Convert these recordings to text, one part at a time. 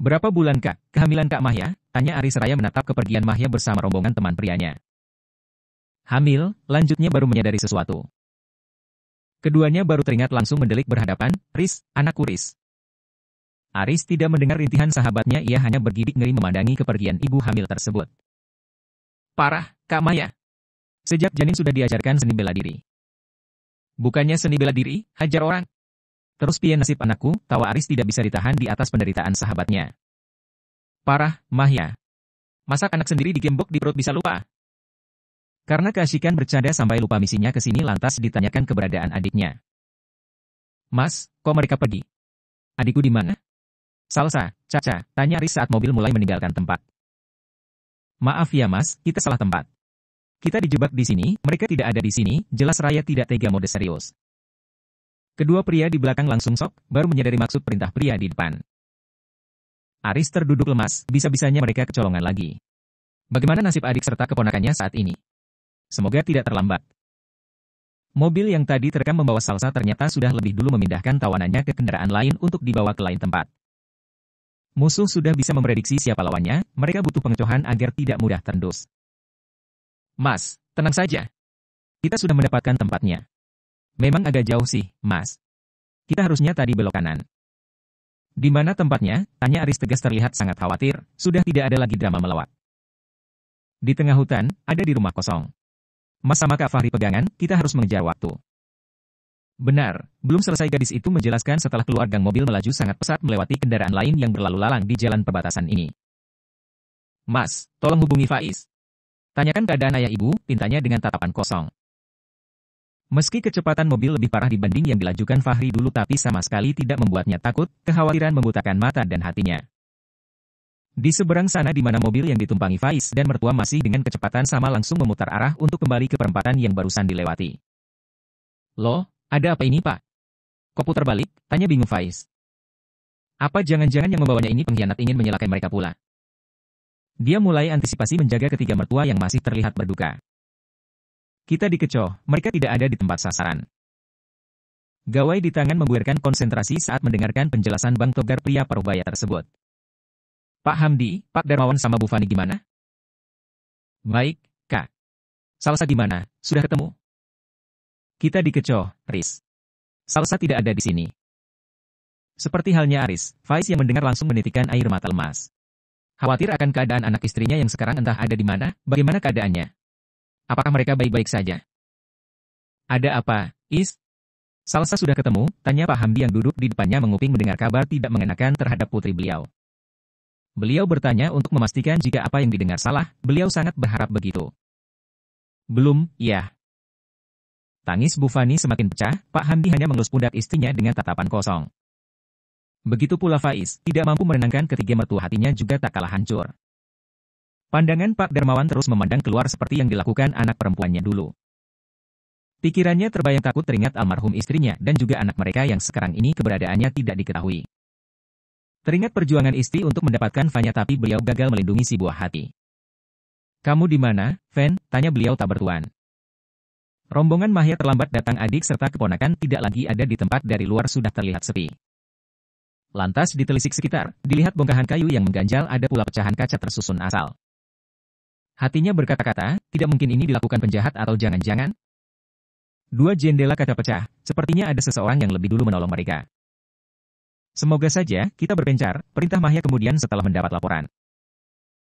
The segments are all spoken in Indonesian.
Berapa bulan kak? Kehamilan kak Mahya? Tanya Aris Raya menatap kepergian Mahya bersama rombongan teman prianya. Hamil, lanjutnya baru menyadari sesuatu. Keduanya baru teringat langsung mendelik berhadapan, Riz, anak kuris. Aris tidak mendengar rintihan sahabatnya, ia hanya bergidik ngeri memandangi kepergian ibu hamil tersebut. Parah, Kak Maya. Sejak janin sudah diajarkan seni bela diri. Bukannya seni bela diri, hajar orang, Terus pian nasib anakku, tawa Aris tidak bisa ditahan di atas penderitaan sahabatnya. Parah, Mahya. Masak anak sendiri digembok di perut bisa lupa. Karena keasikan bercanda sampai lupa misinya ke sini lantas ditanyakan keberadaan adiknya. Mas, kok mereka pergi? Adikku di mana? Salsa, Caca, tanya Aris saat mobil mulai meninggalkan tempat. Maaf ya mas, kita salah tempat. Kita dijebak di sini, mereka tidak ada di sini, jelas Raya tidak tega mode serius. Kedua pria di belakang langsung sok, baru menyadari maksud perintah pria di depan. Aris terduduk lemas, bisa-bisanya mereka kecolongan lagi. Bagaimana nasib adik serta keponakannya saat ini? Semoga tidak terlambat. Mobil yang tadi terekam membawa Salsa ternyata sudah lebih dulu memindahkan tawanannya ke kendaraan lain untuk dibawa ke lain tempat. Musuh sudah bisa memprediksi siapa lawannya, mereka butuh pengecohan agar tidak mudah terendus. Mas, tenang saja. Kita sudah mendapatkan tempatnya. Memang agak jauh sih, Mas. Kita harusnya tadi belok kanan. Di mana tempatnya? Tanya Aris tegas terlihat sangat khawatir, sudah tidak ada lagi drama melawak. Di tengah hutan, ada di rumah kosong. Mas sama Kak Fahri pegangan, kita harus mengejar waktu. Benar, belum selesai gadis itu menjelaskan setelah keluar gang mobil melaju sangat pesat melewati kendaraan lain yang berlalu lalang di jalan perbatasan ini. Mas, tolong hubungi Faiz. Tanyakan keadaan ayah ibu, pintanya dengan tatapan kosong. Meski kecepatan mobil lebih parah dibanding yang dilajukan Fahri dulu tapi sama sekali tidak membuatnya takut, kekhawatiran membutakan mata dan hatinya. Di seberang sana di mana mobil yang ditumpangi Faiz dan mertua masih dengan kecepatan sama langsung memutar arah untuk kembali ke perempatan yang barusan dilewati. Loh, ada apa ini pak? Kok putar balik? Tanya bingung Faiz. Apa jangan-jangan yang membawanya ini pengkhianat ingin menyelakai mereka pula? Dia mulai antisipasi menjaga ketiga mertua yang masih terlihat berduka. Kita dikecoh, mereka tidak ada di tempat sasaran. Gawai di tangan membuarkan konsentrasi saat mendengarkan penjelasan Bang Togar pria parubaya tersebut. Pak Hamdi, Pak Darmawan sama Bu Fani gimana? Baik, Kak. Salsa gimana? Sudah ketemu? Kita dikecoh, Riz. Salsa tidak ada di sini. Seperti halnya Aris, Faiz yang mendengar langsung menitikan air mata lemas. Khawatir akan keadaan anak istrinya yang sekarang entah ada di mana, bagaimana keadaannya. Apakah mereka baik-baik saja? Ada apa, Is? Salsa sudah ketemu, tanya Pak Hamdi yang duduk di depannya menguping mendengar kabar tidak mengenakan terhadap putri beliau. Beliau bertanya untuk memastikan jika apa yang didengar salah, beliau sangat berharap begitu. Belum, ya. Tangis Bu Fani semakin pecah, Pak Hamdi hanya mengelus pundak istrinya dengan tatapan kosong. Begitu pula Faiz, tidak mampu menenangkan ketiga mertua hatinya juga tak kalah hancur. Pandangan Pak Dermawan terus memandang keluar seperti yang dilakukan anak perempuannya dulu. Pikirannya terbayang takut teringat almarhum istrinya dan juga anak mereka yang sekarang ini keberadaannya tidak diketahui. Teringat perjuangan istri untuk mendapatkan Fanya tapi beliau gagal melindungi si buah hati. Kamu di mana, Van? Tanya beliau tak bertuan. Rombongan Mahya terlambat datang adik serta keponakan tidak lagi ada di tempat dari luar sudah terlihat sepi. Lantas ditelisik sekitar, dilihat bongkahan kayu yang mengganjal ada pula pecahan kaca tersusun asal. Hatinya berkata-kata, tidak mungkin ini dilakukan penjahat atau jangan-jangan. Dua jendela kaca pecah, sepertinya ada seseorang yang lebih dulu menolong mereka. Semoga saja, kita berpencar, perintah Mahya kemudian setelah mendapat laporan.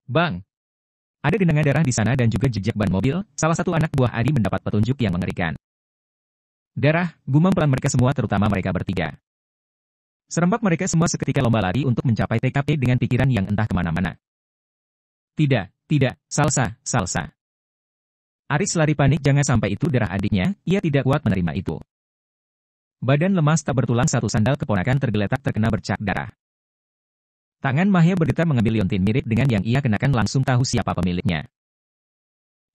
Bang! Ada genangan darah di sana dan juga jejak ban mobil, salah satu anak buah Adi mendapat petunjuk yang mengerikan. Darah, gumam pelan mereka semua terutama mereka bertiga. Serempak mereka semua seketika lomba lari untuk mencapai TKP dengan pikiran yang entah kemana-mana. Tidak, tidak, salsa, salsa. Aris lari panik jangan sampai itu darah adiknya, ia tidak kuat menerima itu. Badan lemas tak bertulang satu sandal keponakan tergeletak terkena bercak darah. Tangan Mahya bergetar mengambil liontin mirip dengan yang ia kenakan langsung tahu siapa pemiliknya.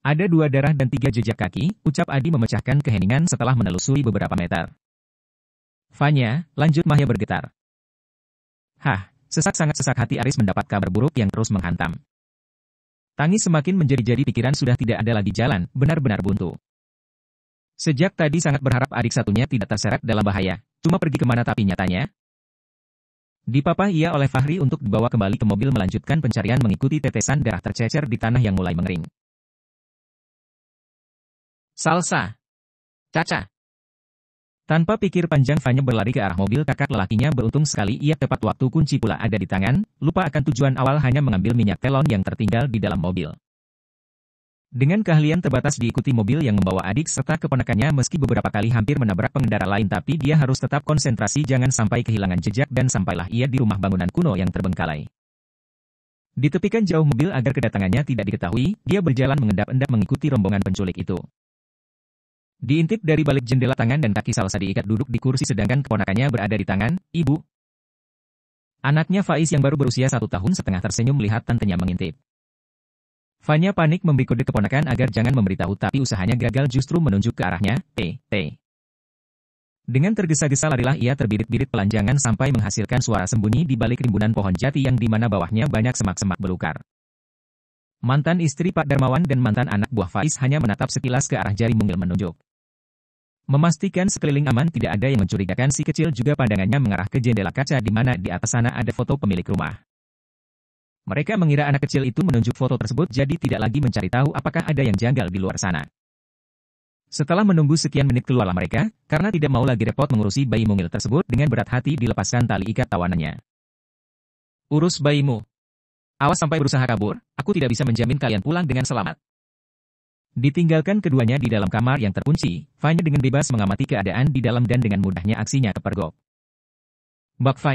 Ada dua darah dan tiga jejak kaki, ucap Adi memecahkan keheningan setelah menelusuri beberapa meter. Fanya, lanjut Mahya bergetar. Hah, sesak sangat sesak hati Aris mendapat kabar buruk yang terus menghantam. Tangis semakin menjadi-jadi pikiran sudah tidak ada lagi jalan, benar-benar buntu. Sejak tadi sangat berharap adik satunya tidak terseret dalam bahaya. Cuma pergi kemana tapi nyatanya? Dipapah ia oleh Fahri untuk dibawa kembali ke mobil melanjutkan pencarian mengikuti tetesan darah tercecer di tanah yang mulai mengering. Salsa. Caca. Tanpa pikir panjang Fanya berlari ke arah mobil kakak lelakinya beruntung sekali ia tepat waktu kunci pula ada di tangan, lupa akan tujuan awal hanya mengambil minyak telon yang tertinggal di dalam mobil. Dengan keahlian terbatas diikuti mobil yang membawa adik serta keponakannya meski beberapa kali hampir menabrak pengendara lain tapi dia harus tetap konsentrasi jangan sampai kehilangan jejak dan sampailah ia di rumah bangunan kuno yang terbengkalai. Ditepikan jauh mobil agar kedatangannya tidak diketahui, dia berjalan mengendap-endap mengikuti rombongan penculik itu. Diintip dari balik jendela tangan dan kaki Salsa diikat duduk di kursi sedangkan keponakannya berada di tangan, ibu. Anaknya Faiz yang baru berusia satu tahun setengah tersenyum melihat tantenya mengintip. Fanya panik memberi kode keponakan agar jangan memberitahu tapi usahanya gagal justru menunjuk ke arahnya, T, T. Dengan tergesa-gesa larilah ia terbirit-birit pelanjangan sampai menghasilkan suara sembunyi di balik rimbunan pohon jati yang di mana bawahnya banyak semak-semak belukar. Mantan istri Pak Darmawan dan mantan anak buah Faiz hanya menatap sekilas ke arah jari mungil menunjuk. Memastikan sekeliling aman tidak ada yang mencurigakan si kecil juga pandangannya mengarah ke jendela kaca di mana di atas sana ada foto pemilik rumah. Mereka mengira anak kecil itu menunjuk foto tersebut jadi tidak lagi mencari tahu apakah ada yang janggal di luar sana. Setelah menunggu sekian menit keluarlah mereka, karena tidak mau lagi repot mengurusi bayi mungil tersebut dengan berat hati dilepaskan tali ikat tawanannya. Urus bayimu. Awas sampai berusaha kabur, aku tidak bisa menjamin kalian pulang dengan selamat. Ditinggalkan keduanya di dalam kamar yang terkunci, Fanya dengan bebas mengamati keadaan di dalam dan dengan mudahnya aksinya kepergok. Bak Fanya